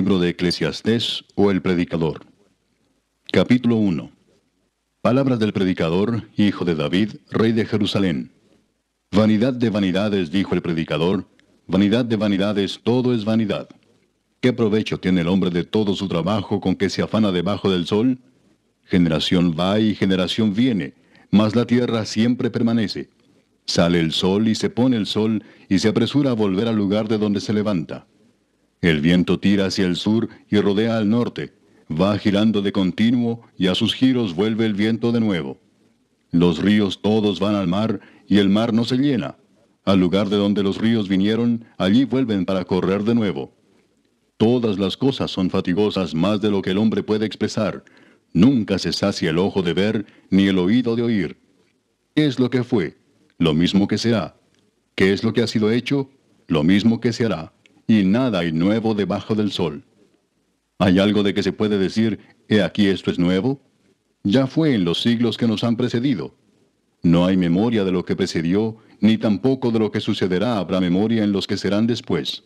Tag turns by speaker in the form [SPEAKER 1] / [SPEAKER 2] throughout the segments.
[SPEAKER 1] Libro de Eclesiastés o El Predicador. Capítulo 1. Palabras del predicador, hijo de David, rey de Jerusalén. Vanidad de vanidades, dijo el predicador, vanidad de vanidades, todo es vanidad. ¿Qué provecho tiene el hombre de todo su trabajo con que se afana debajo del sol? Generación va y generación viene, mas la tierra siempre permanece. Sale el sol y se pone el sol y se apresura a volver al lugar de donde se levanta. El viento tira hacia el sur y rodea al norte. Va girando de continuo y a sus giros vuelve el viento de nuevo. Los ríos todos van al mar y el mar no se llena. Al lugar de donde los ríos vinieron, allí vuelven para correr de nuevo. Todas las cosas son fatigosas más de lo que el hombre puede expresar. Nunca se sacia el ojo de ver ni el oído de oír. ¿Qué es lo que fue? Lo mismo que será. ¿Qué es lo que ha sido hecho? Lo mismo que se hará y nada hay nuevo debajo del sol. ¿Hay algo de que se puede decir, he aquí esto es nuevo? Ya fue en los siglos que nos han precedido. No hay memoria de lo que precedió, ni tampoco de lo que sucederá habrá memoria en los que serán después.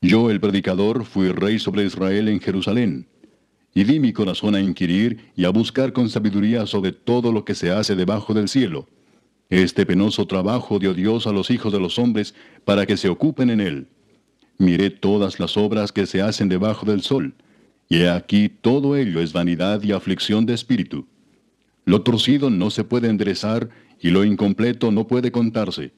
[SPEAKER 1] Yo, el predicador, fui rey sobre Israel en Jerusalén, y di mi corazón a inquirir y a buscar con sabiduría sobre todo lo que se hace debajo del cielo. Este penoso trabajo dio Dios a los hijos de los hombres para que se ocupen en él. Miré todas las obras que se hacen debajo del sol, y he aquí todo ello es vanidad y aflicción de espíritu. Lo torcido no se puede enderezar, y lo incompleto no puede contarse.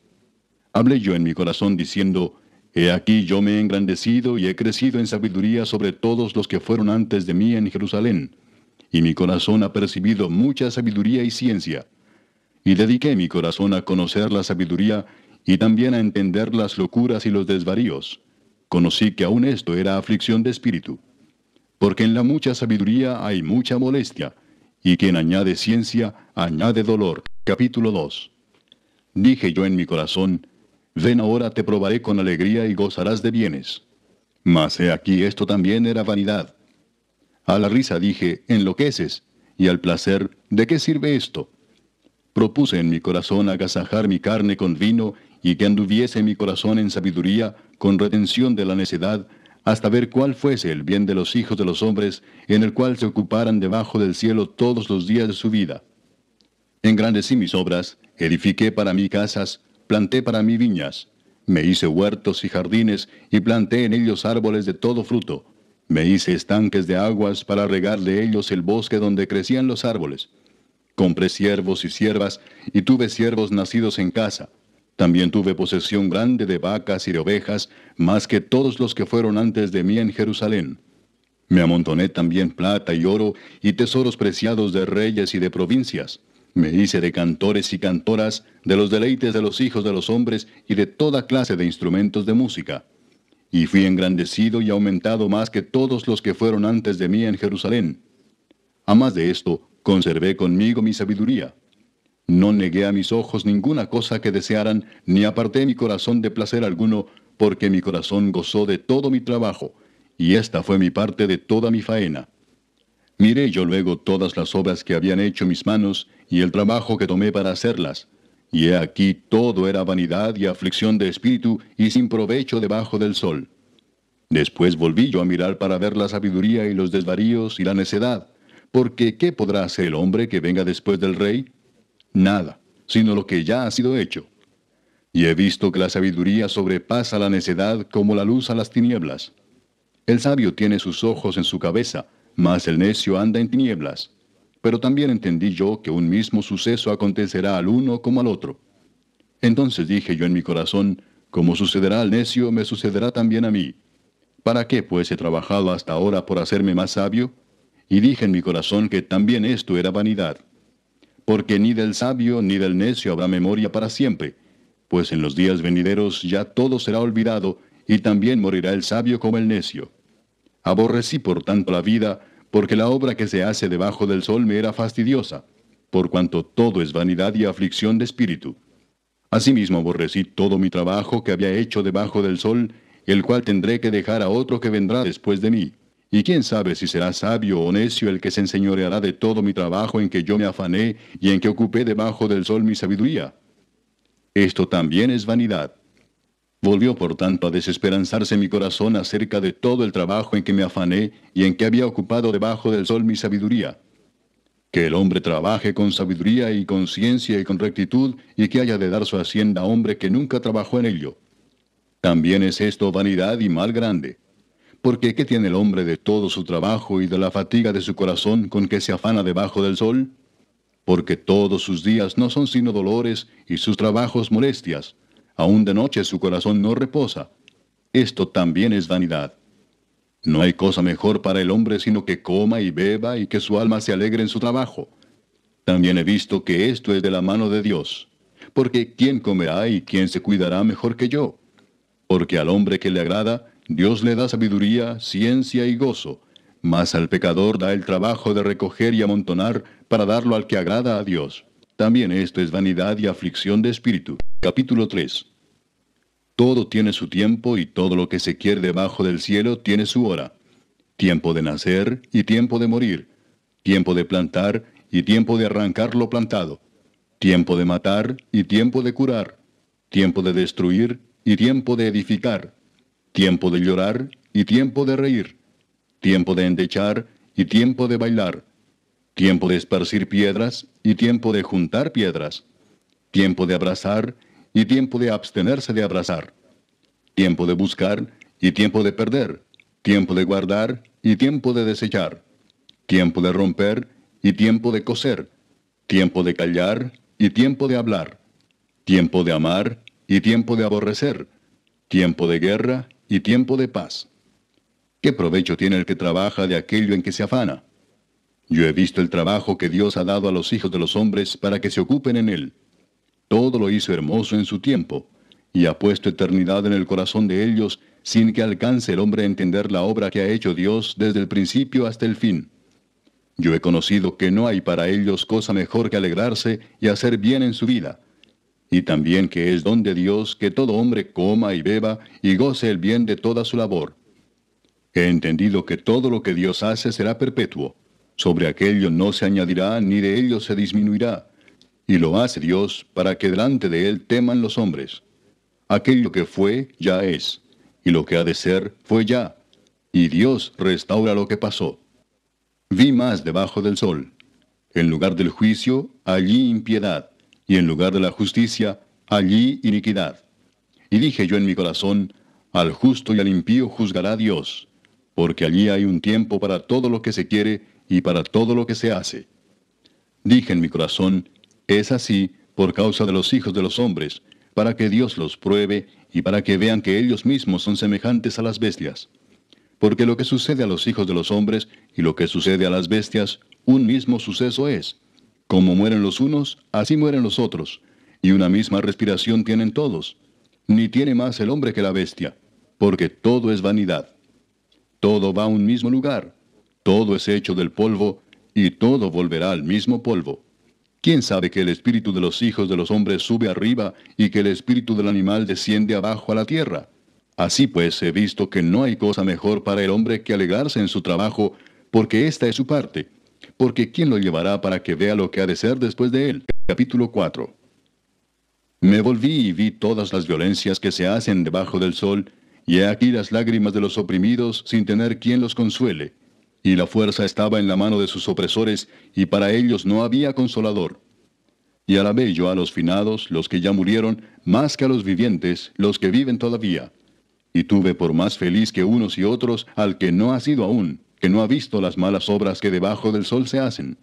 [SPEAKER 1] Hablé yo en mi corazón diciendo, He aquí yo me he engrandecido y he crecido en sabiduría sobre todos los que fueron antes de mí en Jerusalén, y mi corazón ha percibido mucha sabiduría y ciencia. Y dediqué mi corazón a conocer la sabiduría y también a entender las locuras y los desvaríos conocí que aún esto era aflicción de espíritu. Porque en la mucha sabiduría hay mucha molestia, y quien añade ciencia, añade dolor. Capítulo 2. Dije yo en mi corazón, Ven ahora te probaré con alegría y gozarás de bienes. Mas he aquí esto también era vanidad. A la risa dije, enloqueces, y al placer, ¿de qué sirve esto? Propuse en mi corazón agasajar mi carne con vino, y que anduviese mi corazón en sabiduría, con retención de la necedad, hasta ver cuál fuese el bien de los hijos de los hombres, en el cual se ocuparan debajo del cielo todos los días de su vida. Engrandecí mis obras, edifiqué para mí casas, planté para mí viñas, me hice huertos y jardines, y planté en ellos árboles de todo fruto. Me hice estanques de aguas para regar de ellos el bosque donde crecían los árboles. Compré siervos y siervas, y tuve siervos nacidos en casa. También tuve posesión grande de vacas y de ovejas, más que todos los que fueron antes de mí en Jerusalén. Me amontoné también plata y oro y tesoros preciados de reyes y de provincias. Me hice de cantores y cantoras, de los deleites de los hijos de los hombres y de toda clase de instrumentos de música. Y fui engrandecido y aumentado más que todos los que fueron antes de mí en Jerusalén. A más de esto, conservé conmigo mi sabiduría no negué a mis ojos ninguna cosa que desearan, ni aparté mi corazón de placer alguno, porque mi corazón gozó de todo mi trabajo, y esta fue mi parte de toda mi faena. Miré yo luego todas las obras que habían hecho mis manos, y el trabajo que tomé para hacerlas, y he aquí todo era vanidad y aflicción de espíritu, y sin provecho debajo del sol. Después volví yo a mirar para ver la sabiduría y los desvaríos y la necedad, porque ¿qué podrá hacer el hombre que venga después del rey? nada, sino lo que ya ha sido hecho. Y he visto que la sabiduría sobrepasa la necedad como la luz a las tinieblas. El sabio tiene sus ojos en su cabeza, mas el necio anda en tinieblas. Pero también entendí yo que un mismo suceso acontecerá al uno como al otro. Entonces dije yo en mi corazón, como sucederá al necio, me sucederá también a mí. ¿Para qué pues he trabajado hasta ahora por hacerme más sabio? Y dije en mi corazón que también esto era vanidad porque ni del sabio ni del necio habrá memoria para siempre, pues en los días venideros ya todo será olvidado, y también morirá el sabio como el necio. Aborrecí por tanto la vida, porque la obra que se hace debajo del sol me era fastidiosa, por cuanto todo es vanidad y aflicción de espíritu. Asimismo aborrecí todo mi trabajo que había hecho debajo del sol, el cual tendré que dejar a otro que vendrá después de mí. Y quién sabe si será sabio o necio el que se enseñoreará de todo mi trabajo en que yo me afané y en que ocupé debajo del sol mi sabiduría. Esto también es vanidad. Volvió por tanto a desesperanzarse mi corazón acerca de todo el trabajo en que me afané y en que había ocupado debajo del sol mi sabiduría. Que el hombre trabaje con sabiduría y con ciencia y con rectitud y que haya de dar su hacienda a hombre que nunca trabajó en ello. También es esto vanidad y mal grande. Porque ¿qué tiene el hombre de todo su trabajo y de la fatiga de su corazón con que se afana debajo del sol? Porque todos sus días no son sino dolores y sus trabajos molestias. Aún de noche su corazón no reposa. Esto también es vanidad. No hay cosa mejor para el hombre sino que coma y beba y que su alma se alegre en su trabajo. También he visto que esto es de la mano de Dios. Porque ¿quién comerá y quién se cuidará mejor que yo? Porque al hombre que le agrada, Dios le da sabiduría, ciencia y gozo, mas al pecador da el trabajo de recoger y amontonar para darlo al que agrada a Dios. También esto es vanidad y aflicción de espíritu. Capítulo 3. Todo tiene su tiempo y todo lo que se quiere debajo del cielo tiene su hora. Tiempo de nacer y tiempo de morir. Tiempo de plantar y tiempo de arrancar lo plantado. Tiempo de matar y tiempo de curar. Tiempo de destruir y tiempo de edificar tiempo de llorar y tiempo de reír, tiempo de endechar y tiempo de bailar, tiempo de esparcir piedras y tiempo de juntar piedras, tiempo de abrazar y tiempo de abstenerse de abrazar, tiempo de buscar y tiempo de perder, tiempo de guardar y tiempo de desechar, tiempo de romper y tiempo de coser, tiempo de callar y tiempo de hablar, tiempo de amar y tiempo de aborrecer, tiempo de guerra y tiempo de paz. ¿Qué provecho tiene el que trabaja de aquello en que se afana? Yo he visto el trabajo que Dios ha dado a los hijos de los hombres para que se ocupen en él. Todo lo hizo hermoso en su tiempo, y ha puesto eternidad en el corazón de ellos sin que alcance el hombre a entender la obra que ha hecho Dios desde el principio hasta el fin. Yo he conocido que no hay para ellos cosa mejor que alegrarse y hacer bien en su vida, y también que es don de Dios que todo hombre coma y beba y goce el bien de toda su labor. He entendido que todo lo que Dios hace será perpetuo. Sobre aquello no se añadirá ni de ello se disminuirá. Y lo hace Dios para que delante de él teman los hombres. Aquello que fue ya es, y lo que ha de ser fue ya. Y Dios restaura lo que pasó. Vi más debajo del sol. En lugar del juicio, allí impiedad y en lugar de la justicia, allí iniquidad. Y dije yo en mi corazón, al justo y al impío juzgará Dios, porque allí hay un tiempo para todo lo que se quiere y para todo lo que se hace. Dije en mi corazón, es así por causa de los hijos de los hombres, para que Dios los pruebe y para que vean que ellos mismos son semejantes a las bestias. Porque lo que sucede a los hijos de los hombres y lo que sucede a las bestias, un mismo suceso es, como mueren los unos, así mueren los otros, y una misma respiración tienen todos. Ni tiene más el hombre que la bestia, porque todo es vanidad. Todo va a un mismo lugar, todo es hecho del polvo, y todo volverá al mismo polvo. ¿Quién sabe que el espíritu de los hijos de los hombres sube arriba y que el espíritu del animal desciende abajo a la tierra? Así pues he visto que no hay cosa mejor para el hombre que alegrarse en su trabajo, porque esta es su parte, porque ¿quién lo llevará para que vea lo que ha de ser después de él? Capítulo 4. Me volví y vi todas las violencias que se hacen debajo del sol, y he aquí las lágrimas de los oprimidos sin tener quien los consuele. Y la fuerza estaba en la mano de sus opresores, y para ellos no había consolador. Y alabé yo a los finados, los que ya murieron, más que a los vivientes, los que viven todavía. Y tuve por más feliz que unos y otros al que no ha sido aún, que no ha visto las malas obras que debajo del sol se hacen.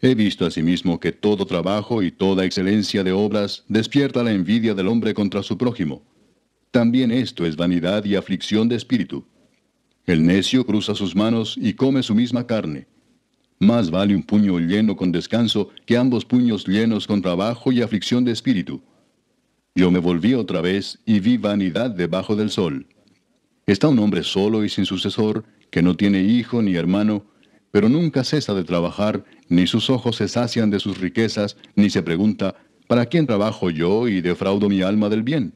[SPEAKER 1] He visto asimismo que todo trabajo y toda excelencia de obras despierta la envidia del hombre contra su prójimo. También esto es vanidad y aflicción de espíritu. El necio cruza sus manos y come su misma carne. Más vale un puño lleno con descanso que ambos puños llenos con trabajo y aflicción de espíritu. Yo me volví otra vez y vi vanidad debajo del sol. Está un hombre solo y sin sucesor, que no tiene hijo ni hermano, pero nunca cesa de trabajar, ni sus ojos se sacian de sus riquezas, ni se pregunta, ¿para quién trabajo yo y defraudo mi alma del bien?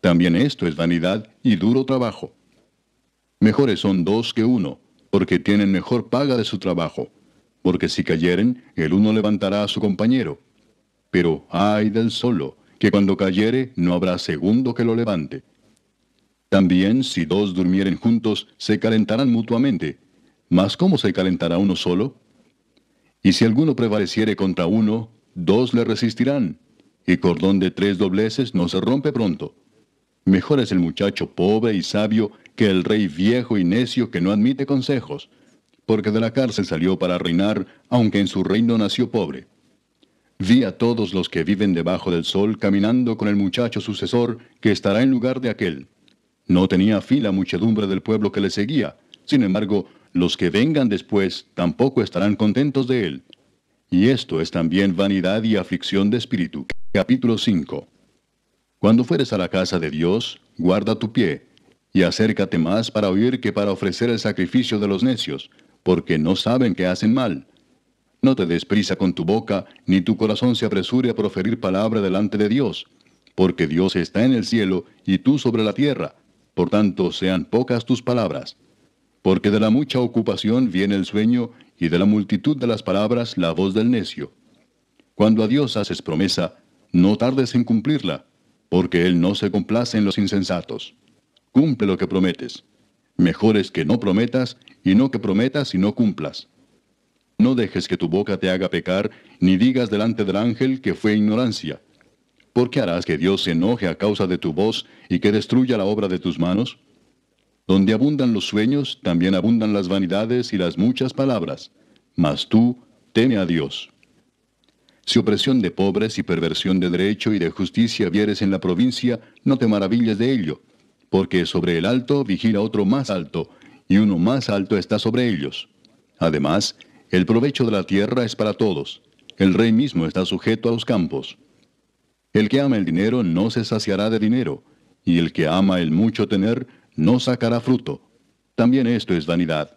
[SPEAKER 1] También esto es vanidad y duro trabajo. Mejores son dos que uno, porque tienen mejor paga de su trabajo, porque si cayeren, el uno levantará a su compañero. Pero ay del solo, que cuando cayere no habrá segundo que lo levante. También si dos durmieren juntos, se calentarán mutuamente. Mas ¿cómo se calentará uno solo? Y si alguno prevaleciere contra uno, dos le resistirán. Y cordón de tres dobleces no se rompe pronto. Mejor es el muchacho pobre y sabio que el rey viejo y necio que no admite consejos, porque de la cárcel salió para reinar, aunque en su reino nació pobre. Vi a todos los que viven debajo del sol caminando con el muchacho sucesor que estará en lugar de aquel. No tenía fin la muchedumbre del pueblo que le seguía. Sin embargo, los que vengan después tampoco estarán contentos de él. Y esto es también vanidad y aflicción de espíritu. Capítulo 5. Cuando fueres a la casa de Dios, guarda tu pie, y acércate más para oír que para ofrecer el sacrificio de los necios, porque no saben que hacen mal. No te des con tu boca, ni tu corazón se apresure a proferir palabra delante de Dios, porque Dios está en el cielo y tú sobre la tierra por tanto, sean pocas tus palabras. Porque de la mucha ocupación viene el sueño, y de la multitud de las palabras la voz del necio. Cuando a Dios haces promesa, no tardes en cumplirla, porque Él no se complace en los insensatos. Cumple lo que prometes. Mejor es que no prometas, y no que prometas y no cumplas. No dejes que tu boca te haga pecar, ni digas delante del ángel que fue ignorancia ¿por qué harás que Dios se enoje a causa de tu voz y que destruya la obra de tus manos? Donde abundan los sueños, también abundan las vanidades y las muchas palabras. Mas tú, teme a Dios. Si opresión de pobres y perversión de derecho y de justicia vieres en la provincia, no te maravilles de ello, porque sobre el alto vigila otro más alto, y uno más alto está sobre ellos. Además, el provecho de la tierra es para todos. El rey mismo está sujeto a los campos. El que ama el dinero no se saciará de dinero, y el que ama el mucho tener no sacará fruto. También esto es vanidad.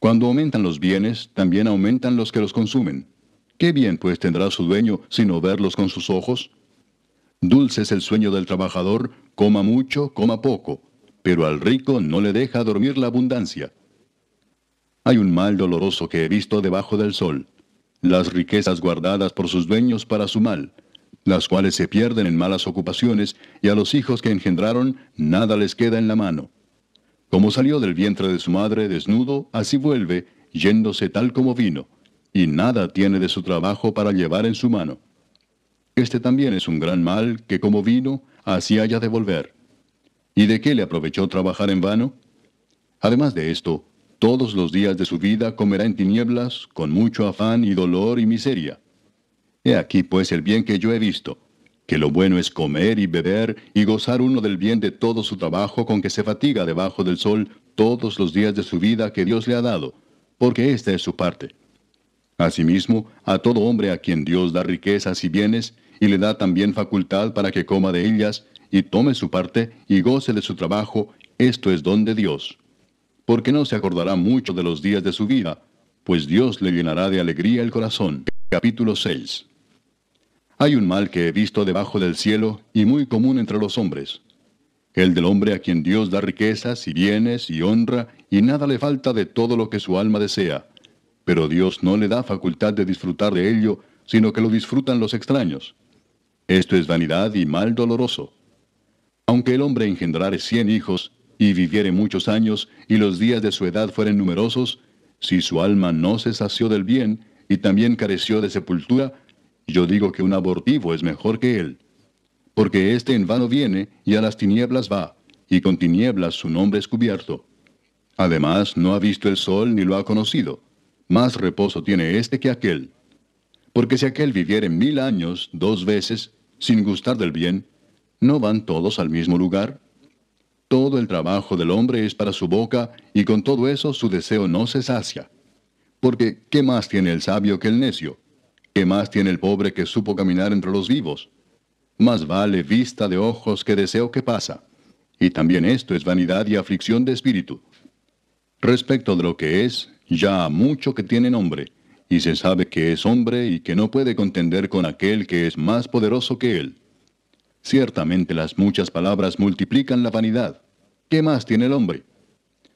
[SPEAKER 1] Cuando aumentan los bienes, también aumentan los que los consumen. ¿Qué bien pues tendrá su dueño sino verlos con sus ojos? Dulce es el sueño del trabajador, coma mucho, coma poco, pero al rico no le deja dormir la abundancia. Hay un mal doloroso que he visto debajo del sol, las riquezas guardadas por sus dueños para su mal, las cuales se pierden en malas ocupaciones, y a los hijos que engendraron nada les queda en la mano. Como salió del vientre de su madre desnudo, así vuelve, yéndose tal como vino, y nada tiene de su trabajo para llevar en su mano. Este también es un gran mal que como vino, así haya de volver. ¿Y de qué le aprovechó trabajar en vano? Además de esto, todos los días de su vida comerá en tinieblas, con mucho afán y dolor y miseria. He aquí pues el bien que yo he visto, que lo bueno es comer y beber y gozar uno del bien de todo su trabajo con que se fatiga debajo del sol todos los días de su vida que Dios le ha dado, porque esta es su parte. Asimismo, a todo hombre a quien Dios da riquezas y bienes, y le da también facultad para que coma de ellas, y tome su parte, y goce de su trabajo, esto es don de Dios. Porque no se acordará mucho de los días de su vida, pues Dios le llenará de alegría el corazón. Capítulo 6 hay un mal que he visto debajo del cielo y muy común entre los hombres. El del hombre a quien Dios da riquezas y bienes y honra y nada le falta de todo lo que su alma desea. Pero Dios no le da facultad de disfrutar de ello, sino que lo disfrutan los extraños. Esto es vanidad y mal doloroso. Aunque el hombre engendrare cien hijos, y viviere muchos años, y los días de su edad fueren numerosos, si su alma no se sació del bien, y también careció de sepultura, yo digo que un abortivo es mejor que él, porque éste en vano viene y a las tinieblas va, y con tinieblas su nombre es cubierto. Además, no ha visto el sol ni lo ha conocido. Más reposo tiene éste que aquel. Porque si aquel viviere mil años dos veces, sin gustar del bien, ¿no van todos al mismo lugar? Todo el trabajo del hombre es para su boca, y con todo eso su deseo no se sacia. Porque, ¿qué más tiene el sabio que el necio? ¿Qué más tiene el pobre que supo caminar entre los vivos? Más vale vista de ojos que deseo que pasa. Y también esto es vanidad y aflicción de espíritu. Respecto de lo que es, ya mucho que tiene nombre, y se sabe que es hombre y que no puede contender con aquel que es más poderoso que él. Ciertamente las muchas palabras multiplican la vanidad. ¿Qué más tiene el hombre?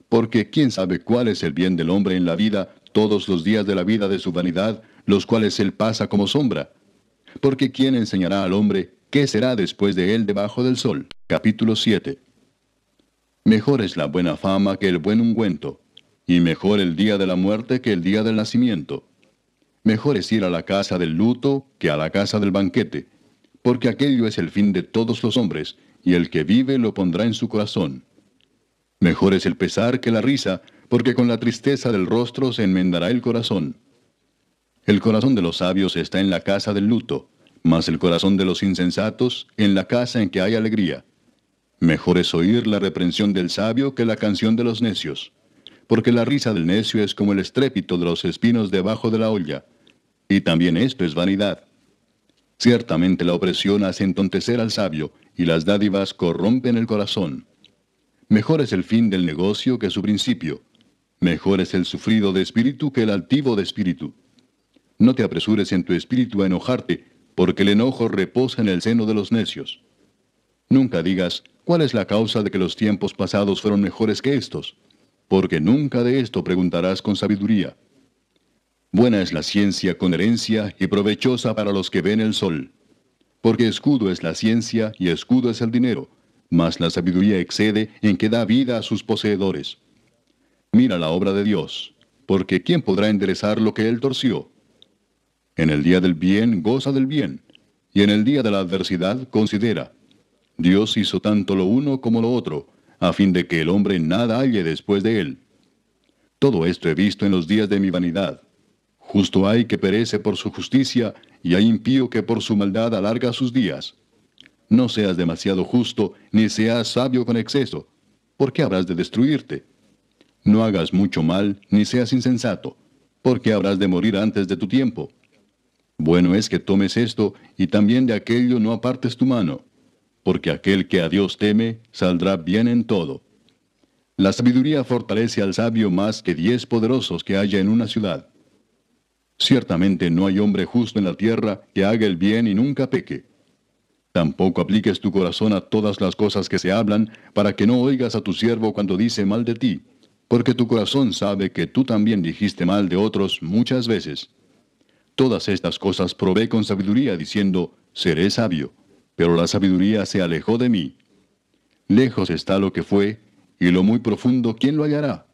[SPEAKER 1] Porque quién sabe cuál es el bien del hombre en la vida, todos los días de la vida de su vanidad, los cuales él pasa como sombra. Porque ¿quién enseñará al hombre qué será después de él debajo del sol? Capítulo 7. Mejor es la buena fama que el buen ungüento, y mejor el día de la muerte que el día del nacimiento. Mejor es ir a la casa del luto que a la casa del banquete, porque aquello es el fin de todos los hombres, y el que vive lo pondrá en su corazón. Mejor es el pesar que la risa, porque con la tristeza del rostro se enmendará el corazón. El corazón de los sabios está en la casa del luto, mas el corazón de los insensatos en la casa en que hay alegría. Mejor es oír la reprensión del sabio que la canción de los necios, porque la risa del necio es como el estrépito de los espinos debajo de la olla, y también esto es vanidad. Ciertamente la opresión hace entontecer al sabio, y las dádivas corrompen el corazón. Mejor es el fin del negocio que su principio. Mejor es el sufrido de espíritu que el altivo de espíritu. No te apresures en tu espíritu a enojarte, porque el enojo reposa en el seno de los necios. Nunca digas, ¿cuál es la causa de que los tiempos pasados fueron mejores que estos? Porque nunca de esto preguntarás con sabiduría. Buena es la ciencia con herencia y provechosa para los que ven el sol. Porque escudo es la ciencia y escudo es el dinero, mas la sabiduría excede en que da vida a sus poseedores. Mira la obra de Dios, porque ¿quién podrá enderezar lo que él torció? En el día del bien goza del bien, y en el día de la adversidad considera. Dios hizo tanto lo uno como lo otro, a fin de que el hombre nada halle después de él. Todo esto he visto en los días de mi vanidad. Justo hay que perece por su justicia, y hay impío que por su maldad alarga sus días. No seas demasiado justo, ni seas sabio con exceso, porque habrás de destruirte. No hagas mucho mal, ni seas insensato, porque habrás de morir antes de tu tiempo. Bueno es que tomes esto, y también de aquello no apartes tu mano, porque aquel que a Dios teme saldrá bien en todo. La sabiduría fortalece al sabio más que diez poderosos que haya en una ciudad. Ciertamente no hay hombre justo en la tierra que haga el bien y nunca peque. Tampoco apliques tu corazón a todas las cosas que se hablan, para que no oigas a tu siervo cuando dice mal de ti, porque tu corazón sabe que tú también dijiste mal de otros muchas veces. Todas estas cosas probé con sabiduría, diciendo, seré sabio, pero la sabiduría se alejó de mí. Lejos está lo que fue, y lo muy profundo, ¿quién lo hallará?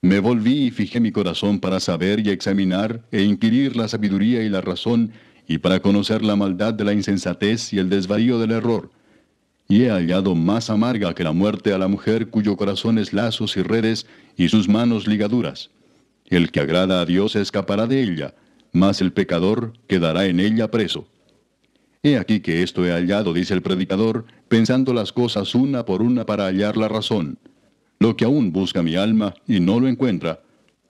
[SPEAKER 1] Me volví y fijé mi corazón para saber y examinar e inquirir la sabiduría y la razón, y para conocer la maldad de la insensatez y el desvarío del error. Y he hallado más amarga que la muerte a la mujer cuyo corazón es lazos y redes y sus manos ligaduras. El que agrada a Dios escapará de ella, mas el pecador quedará en ella preso. He aquí que esto he hallado, dice el predicador, pensando las cosas una por una para hallar la razón. Lo que aún busca mi alma y no lo encuentra,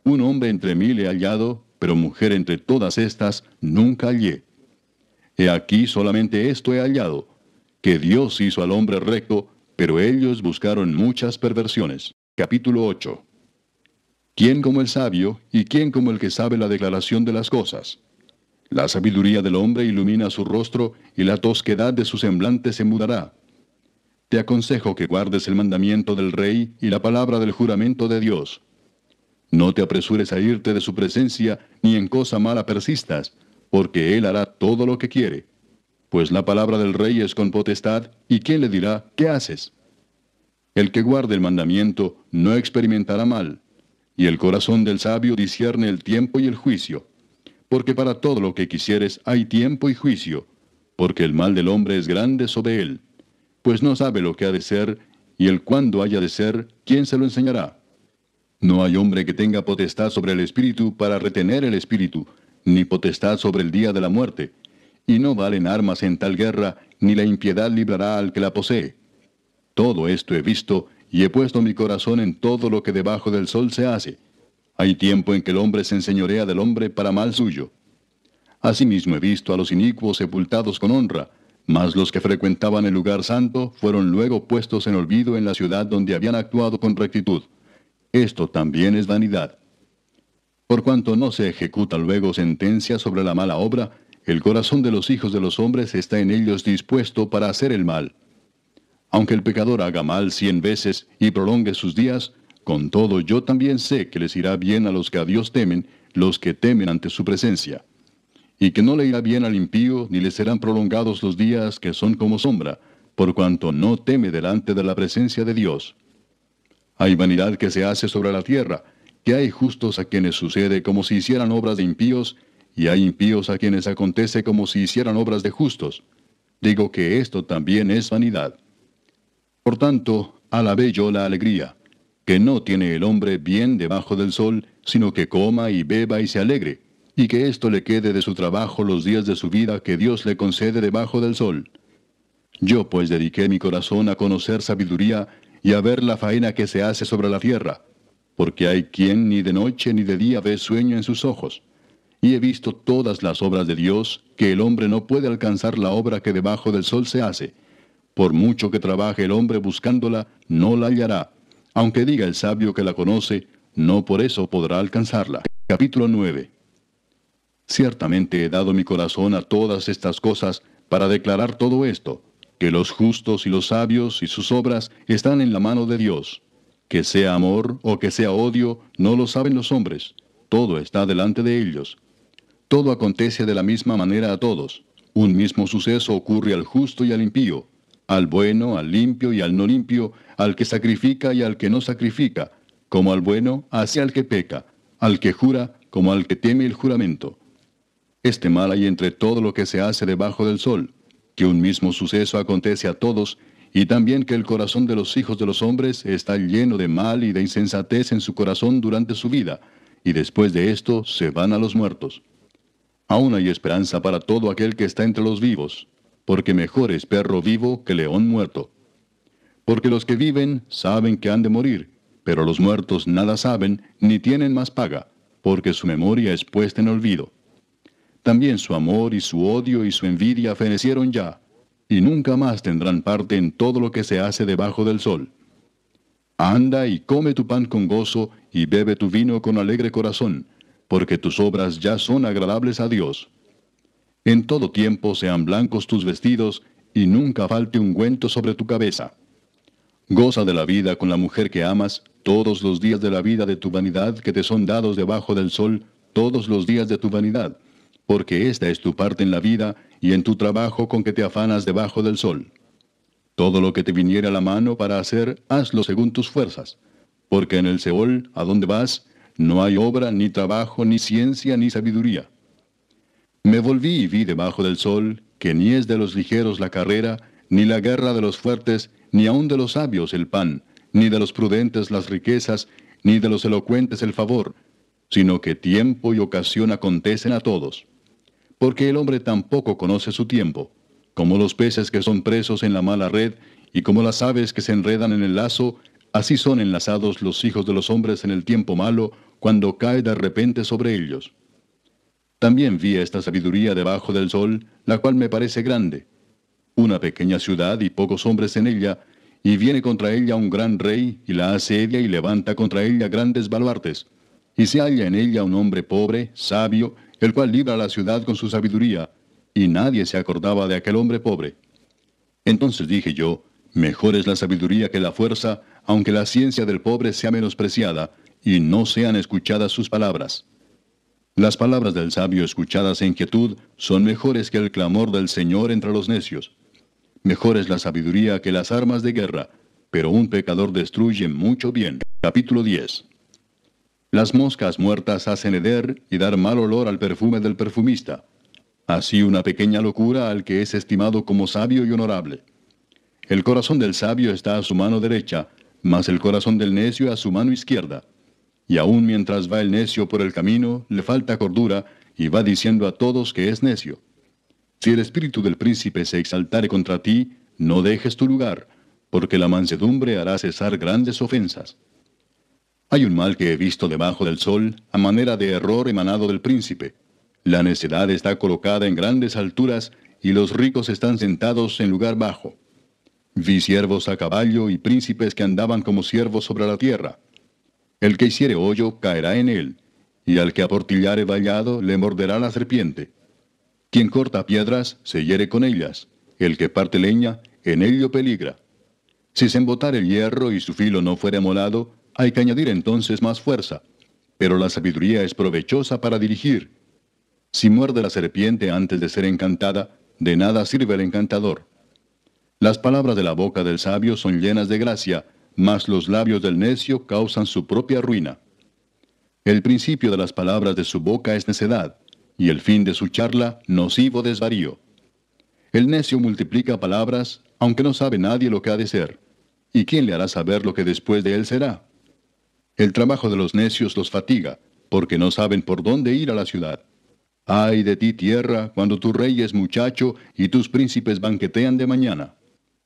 [SPEAKER 1] un hombre entre mil he hallado, pero mujer entre todas estas nunca hallé. He aquí solamente esto he hallado, que Dios hizo al hombre recto, pero ellos buscaron muchas perversiones. Capítulo 8 ¿Quién como el sabio y quién como el que sabe la declaración de las cosas? La sabiduría del hombre ilumina su rostro y la tosquedad de su semblante se mudará. Te aconsejo que guardes el mandamiento del rey y la palabra del juramento de Dios. No te apresures a irte de su presencia, ni en cosa mala persistas, porque él hará todo lo que quiere. Pues la palabra del rey es con potestad, y quién le dirá, ¿qué haces? El que guarde el mandamiento no experimentará mal y el corazón del sabio discierne el tiempo y el juicio. Porque para todo lo que quisieres hay tiempo y juicio, porque el mal del hombre es grande sobre él, pues no sabe lo que ha de ser, y el cuándo haya de ser, ¿quién se lo enseñará? No hay hombre que tenga potestad sobre el espíritu para retener el espíritu, ni potestad sobre el día de la muerte, y no valen armas en tal guerra, ni la impiedad librará al que la posee. Todo esto he visto, y he puesto mi corazón en todo lo que debajo del sol se hace. Hay tiempo en que el hombre se enseñorea del hombre para mal suyo. Asimismo he visto a los inicuos sepultados con honra, mas los que frecuentaban el lugar santo fueron luego puestos en olvido en la ciudad donde habían actuado con rectitud. Esto también es vanidad. Por cuanto no se ejecuta luego sentencia sobre la mala obra, el corazón de los hijos de los hombres está en ellos dispuesto para hacer el mal. Aunque el pecador haga mal cien veces y prolongue sus días, con todo yo también sé que les irá bien a los que a Dios temen, los que temen ante su presencia. Y que no le irá bien al impío, ni le serán prolongados los días que son como sombra, por cuanto no teme delante de la presencia de Dios. Hay vanidad que se hace sobre la tierra, que hay justos a quienes sucede como si hicieran obras de impíos, y hay impíos a quienes acontece como si hicieran obras de justos. Digo que esto también es vanidad. Por tanto, alabé yo la alegría, que no tiene el hombre bien debajo del sol, sino que coma y beba y se alegre, y que esto le quede de su trabajo los días de su vida que Dios le concede debajo del sol. Yo pues dediqué mi corazón a conocer sabiduría y a ver la faena que se hace sobre la tierra, porque hay quien ni de noche ni de día ve sueño en sus ojos. Y he visto todas las obras de Dios, que el hombre no puede alcanzar la obra que debajo del sol se hace. Por mucho que trabaje el hombre buscándola, no la hallará. Aunque diga el sabio que la conoce, no por eso podrá alcanzarla. Capítulo 9. Ciertamente he dado mi corazón a todas estas cosas para declarar todo esto, que los justos y los sabios y sus obras están en la mano de Dios. Que sea amor o que sea odio, no lo saben los hombres. Todo está delante de ellos. Todo acontece de la misma manera a todos. Un mismo suceso ocurre al justo y al impío, al bueno, al limpio y al no limpio, al que sacrifica y al que no sacrifica, como al bueno, así al que peca, al que jura, como al que teme el juramento. Este mal hay entre todo lo que se hace debajo del sol, que un mismo suceso acontece a todos, y también que el corazón de los hijos de los hombres está lleno de mal y de insensatez en su corazón durante su vida, y después de esto se van a los muertos. Aún hay esperanza para todo aquel que está entre los vivos, porque mejor es perro vivo que león muerto. Porque los que viven saben que han de morir, pero los muertos nada saben ni tienen más paga, porque su memoria es puesta en olvido. También su amor y su odio y su envidia fenecieron ya, y nunca más tendrán parte en todo lo que se hace debajo del sol. Anda y come tu pan con gozo y bebe tu vino con alegre corazón, porque tus obras ya son agradables a Dios. En todo tiempo sean blancos tus vestidos, y nunca falte ungüento sobre tu cabeza. Goza de la vida con la mujer que amas, todos los días de la vida de tu vanidad que te son dados debajo del sol, todos los días de tu vanidad, porque esta es tu parte en la vida y en tu trabajo con que te afanas debajo del sol. Todo lo que te viniera a la mano para hacer, hazlo según tus fuerzas, porque en el Seol, a donde vas, no hay obra, ni trabajo, ni ciencia, ni sabiduría. Me volví y vi debajo del sol que ni es de los ligeros la carrera, ni la guerra de los fuertes, ni aun de los sabios el pan, ni de los prudentes las riquezas, ni de los elocuentes el favor, sino que tiempo y ocasión acontecen a todos. Porque el hombre tampoco conoce su tiempo, como los peces que son presos en la mala red, y como las aves que se enredan en el lazo, así son enlazados los hijos de los hombres en el tiempo malo, cuando cae de repente sobre ellos. También vi esta sabiduría debajo del sol, la cual me parece grande. Una pequeña ciudad y pocos hombres en ella, y viene contra ella un gran rey, y la asedia y levanta contra ella grandes baluartes. Y se halla en ella un hombre pobre, sabio, el cual libra la ciudad con su sabiduría, y nadie se acordaba de aquel hombre pobre. Entonces dije yo, mejor es la sabiduría que la fuerza, aunque la ciencia del pobre sea menospreciada, y no sean escuchadas sus palabras. Las palabras del sabio escuchadas en quietud son mejores que el clamor del Señor entre los necios. Mejor es la sabiduría que las armas de guerra, pero un pecador destruye mucho bien. Capítulo 10. Las moscas muertas hacen heder y dar mal olor al perfume del perfumista. Así una pequeña locura al que es estimado como sabio y honorable. El corazón del sabio está a su mano derecha, mas el corazón del necio a su mano izquierda y aun mientras va el necio por el camino, le falta cordura y va diciendo a todos que es necio. Si el espíritu del príncipe se exaltare contra ti, no dejes tu lugar, porque la mansedumbre hará cesar grandes ofensas. Hay un mal que he visto debajo del sol, a manera de error emanado del príncipe. La necedad está colocada en grandes alturas y los ricos están sentados en lugar bajo. Vi siervos a caballo y príncipes que andaban como siervos sobre la tierra. El que hiciere hoyo caerá en él, y al que aportillare vallado le morderá la serpiente. Quien corta piedras se hiere con ellas, el que parte leña en ello peligra. Si se embotar el hierro y su filo no fuere molado, hay que añadir entonces más fuerza, pero la sabiduría es provechosa para dirigir. Si muerde la serpiente antes de ser encantada, de nada sirve el encantador. Las palabras de la boca del sabio son llenas de gracia, mas los labios del necio causan su propia ruina. El principio de las palabras de su boca es necedad, y el fin de su charla nocivo desvarío. El necio multiplica palabras, aunque no sabe nadie lo que ha de ser. ¿Y quién le hará saber lo que después de él será? El trabajo de los necios los fatiga, porque no saben por dónde ir a la ciudad. Ay de ti tierra, cuando tu rey es muchacho y tus príncipes banquetean de mañana.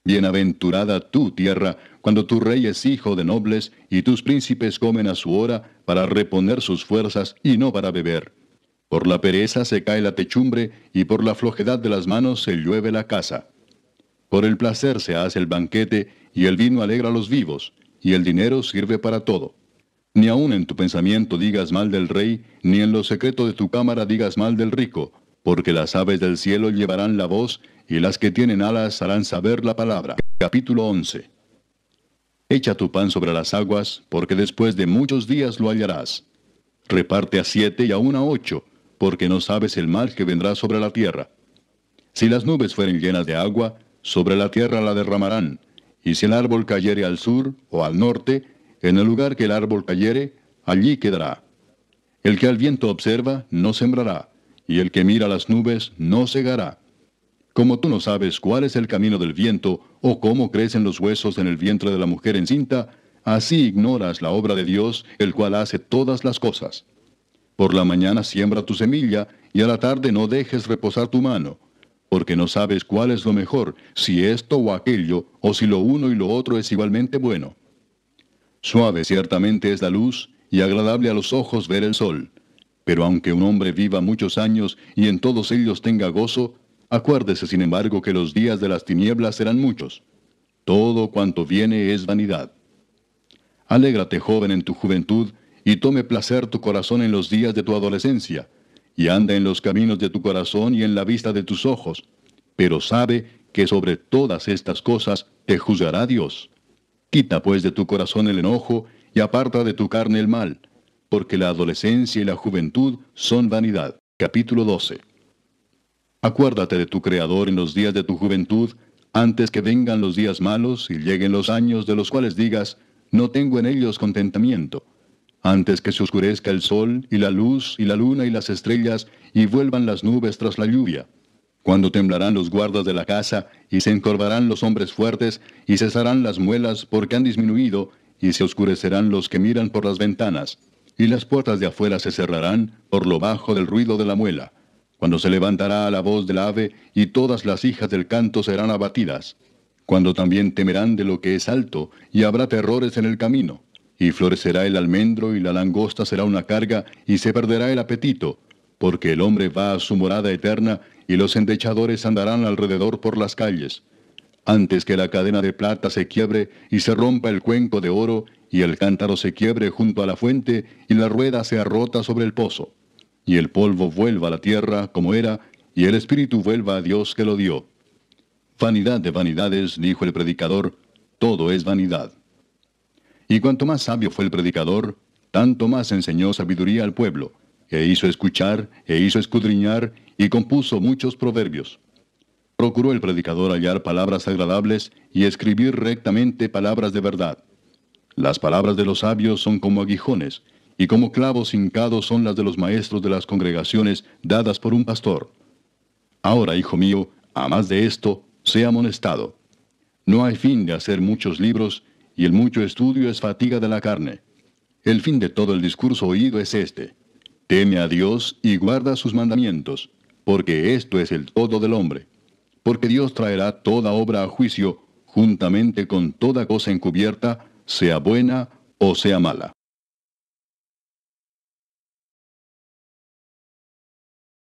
[SPEAKER 1] Bienaventurada tú, tierra, cuando tu rey es hijo de nobles y tus príncipes comen a su hora para reponer sus fuerzas y no para beber. Por la pereza se cae la techumbre y por la flojedad de las manos se llueve la casa. Por el placer se hace el banquete y el vino alegra a los vivos y el dinero sirve para todo. Ni aun en tu pensamiento digas mal del rey, ni en lo secreto de tu cámara digas mal del rico, porque las aves del cielo llevarán la voz y las que tienen alas harán saber la palabra. Capítulo 11. Echa tu pan sobre las aguas, porque después de muchos días lo hallarás. Reparte a siete y aún a ocho, porque no sabes el mal que vendrá sobre la tierra. Si las nubes fueren llenas de agua, sobre la tierra la derramarán, y si el árbol cayere al sur o al norte, en el lugar que el árbol cayere, allí quedará. El que al viento observa, no sembrará, y el que mira las nubes, no cegará. Como tú no sabes cuál es el camino del viento o cómo crecen los huesos en el vientre de la mujer encinta, así ignoras la obra de Dios, el cual hace todas las cosas. Por la mañana siembra tu semilla y a la tarde no dejes reposar tu mano, porque no sabes cuál es lo mejor, si esto o aquello, o si lo uno y lo otro es igualmente bueno. Suave ciertamente es la luz y agradable a los ojos ver el sol. Pero aunque un hombre viva muchos años y en todos ellos tenga gozo, Acuérdese, sin embargo, que los días de las tinieblas serán muchos. Todo cuanto viene es vanidad. Alégrate, joven, en tu juventud, y tome placer tu corazón en los días de tu adolescencia, y anda en los caminos de tu corazón y en la vista de tus ojos, pero sabe que sobre todas estas cosas te juzgará Dios. Quita pues de tu corazón el enojo, y aparta de tu carne el mal, porque la adolescencia y la juventud son vanidad. Capítulo 12. Acuérdate de tu Creador en los días de tu juventud, antes que vengan los días malos y lleguen los años de los cuales digas, no tengo en ellos contentamiento, antes que se oscurezca el sol y la luz y la luna y las estrellas y vuelvan las nubes tras la lluvia, cuando temblarán los guardas de la casa y se encorvarán los hombres fuertes y cesarán las muelas porque han disminuido y se oscurecerán los que miran por las ventanas, y las puertas de afuera se cerrarán por lo bajo del ruido de la muela cuando se levantará la voz del ave, y todas las hijas del canto serán abatidas, cuando también temerán de lo que es alto, y habrá terrores en el camino, y florecerá el almendro, y la langosta será una carga, y se perderá el apetito, porque el hombre va a su morada eterna, y los endechadores andarán alrededor por las calles. Antes que la cadena de plata se quiebre, y se rompa el cuenco de oro, y el cántaro se quiebre junto a la fuente, y la rueda sea rota sobre el pozo y el polvo vuelva a la tierra como era, y el espíritu vuelva a Dios que lo dio. Vanidad de vanidades, dijo el predicador, todo es vanidad. Y cuanto más sabio fue el predicador, tanto más enseñó sabiduría al pueblo, e hizo escuchar, e hizo escudriñar, y compuso muchos proverbios. Procuró el predicador hallar palabras agradables y escribir rectamente palabras de verdad. Las palabras de los sabios son como aguijones, y como clavos hincados son las de los maestros de las congregaciones dadas por un pastor. Ahora, hijo mío, a más de esto, sea amonestado. No hay fin de hacer muchos libros, y el mucho estudio es fatiga de la carne. El fin de todo el discurso oído es este. Teme a Dios y guarda sus mandamientos, porque esto es el todo del hombre. Porque Dios traerá toda obra a juicio, juntamente con toda cosa encubierta, sea buena o sea mala.